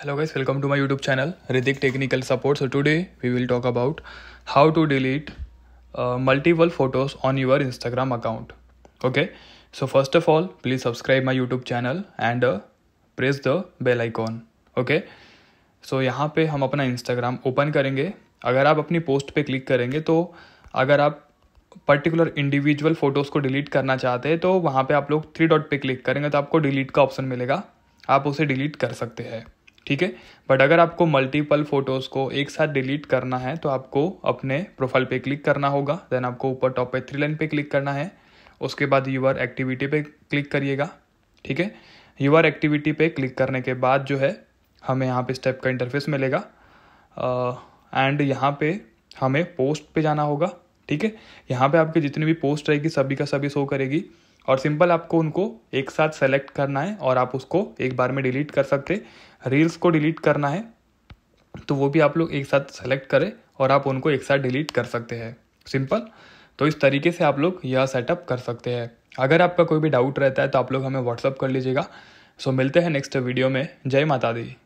hello guys welcome to my YouTube channel Ridik technical support so today we will talk about how to delete multiple photos on your Instagram account okay so first of all please subscribe my YouTube channel and press the bell icon okay so यहाँ पे हम अपना Instagram open करेंगे अगर आप अपनी post पर click करेंगे तो अगर आप पर्टिकुलर इंडिविजुअल फोटोज़ को डिलीट करना चाहते हैं तो वहाँ पर आप लोग थ्री डॉट पर क्लिक करेंगे तो आपको डिलीट का ऑप्शन मिलेगा आप उसे डिलीट कर सकते हैं ठीक है बट अगर आपको मल्टीपल फोटोज़ को एक साथ डिलीट करना है तो आपको अपने प्रोफाइल पे क्लिक करना होगा देन आपको ऊपर टॉप पे थ्री लाइन पे क्लिक करना है उसके बाद यूअर एक्टिविटी पे क्लिक करिएगा ठीक है यूअर एक्टिविटी पे क्लिक करने के बाद जो है हमें यहाँ पे स्टेप का इंटरफेस मिलेगा एंड uh, यहाँ पे हमें पोस्ट पे जाना होगा ठीक है यहाँ पे आपके जितने भी पोस्ट रहेगी सभी का सभी शो करेगी और सिंपल आपको उनको एक साथ सेलेक्ट करना है और आप उसको एक बार में डिलीट कर सकते रील्स को डिलीट करना है तो वो भी आप लोग एक साथ सेलेक्ट करें और आप उनको एक साथ डिलीट कर सकते हैं सिंपल तो इस तरीके से आप लोग यह सेटअप कर सकते हैं अगर आपका कोई भी डाउट रहता है तो आप लोग हमें व्हाट्सअप कर लीजिएगा सो मिलते हैं नेक्स्ट वीडियो में जय माता दी